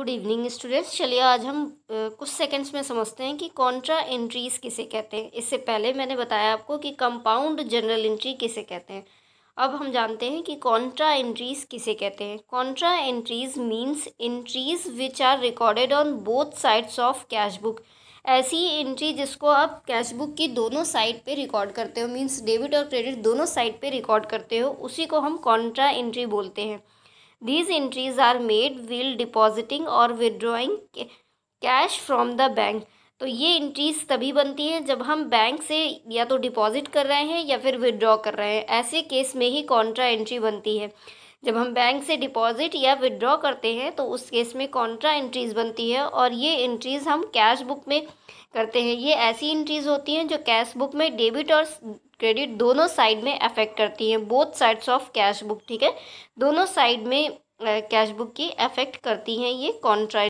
good evening students चलिए आज हम कुछ सेकंड्स में समझते हैं कि कॉन्ट्रा एंट्रीज किसे कहते हैं इससे पहले मैंने बताया आपको कि कंपाउंड जनरल एंट्री किसे कहते हैं अब हम जानते हैं कि कॉन्ट्रा एंट्रीज किसे कहते हैं contra entries means entries which are recorded on both sides of cash book ऐसी एंट्री जिसको आप कैश बुक की दोनों साइड पर रिकॉर्ड करते हो मीन्स डेबिट और क्रेडिट दोनों साइड पर रिकॉर्ड करते हो उसी को हम कॉन्ट्रा एंट्री बोलते हैं these entries are made while depositing और withdrawing cash from the bank तो ये इंट्रीज तभी बनती हैं जब हम बैंक से या तो डिपॉजिट कर रहे हैं या फिर विदड्रॉ कर रहे हैं ऐसे केस में ही कॉन्ट्रा एंट्री बनती है जब हम बैंक से डिपॉजिट या विदड्रॉ करते हैं तो उस केस में कॉन्ट्रा एंट्रीज़ बनती है और ये एंट्रीज़ हम कैश बुक में करते हैं ये ऐसी एंट्रीज़ होती हैं जो कैश बुक में डेबिट और क्रेडिट दोनों साइड में अफेक्ट करती हैं both sides of cash book ठीक है दोनों साइड में कैश बुक की अफेक्ट करती हैं ये कॉन्ट्रा